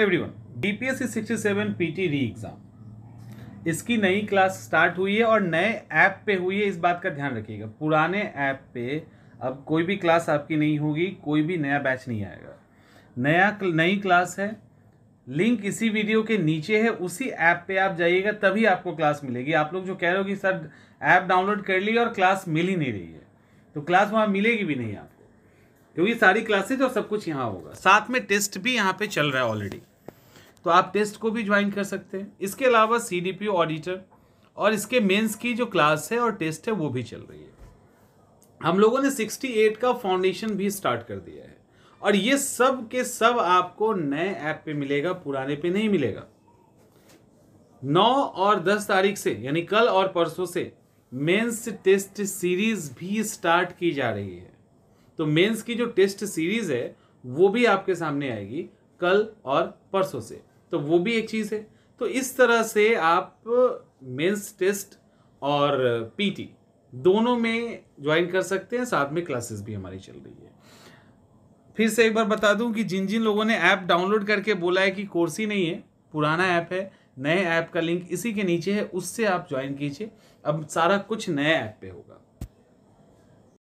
everyone BPSC 67 PT re exam इसकी नई class start हुई है और नए ऐप पे हुई है इस बात का ध्यान रखिएगा पुराने ऐप पे अब कोई भी क्लास आपकी नहीं होगी कोई भी नया बैच नहीं आएगा नया नई क्लास है लिंक इसी वीडियो के नीचे है उसी ऐप पे आप जाइएगा तभी आपको क्लास मिलेगी आप लोग जो कह रहे हो कि सर ऐप डाउनलोड कर ली और क्लास मिल ही नहीं रही है तो क्लास वहाँ मिलेगी भी नहीं आप क्योंकि सारी क्लासेज और सब कुछ यहाँ होगा साथ में टेस्ट भी यहाँ पे चल रहा है ऑलरेडी तो आप टेस्ट को भी ज्वाइन कर सकते हैं इसके अलावा सी डी पी ऑडिटर और इसके मेंस की जो क्लास है और टेस्ट है वो भी चल रही है हम लोगों ने 68 का फाउंडेशन भी स्टार्ट कर दिया है और ये सब के सब आपको नए ऐप पे मिलेगा पुराने पे नहीं मिलेगा 9 और 10 तारीख से यानी कल और परसों से मेंस टेस्ट सीरीज भी स्टार्ट की जा रही है तो मेंस की जो टेस्ट सीरीज है वो भी आपके सामने आएगी कल और परसों से तो वो भी एक चीज़ है तो इस तरह से आप मेंस टेस्ट और पीटी दोनों में ज्वाइन कर सकते हैं साथ में क्लासेस भी हमारी चल रही है फिर से एक बार बता दूं कि जिन जिन लोगों ने ऐप डाउनलोड करके बोला है कि कोर्स ही नहीं है पुराना ऐप है नए ऐप का लिंक इसी के नीचे है उससे आप ज्वाइन कीजिए अब सारा कुछ नए ऐप पे हो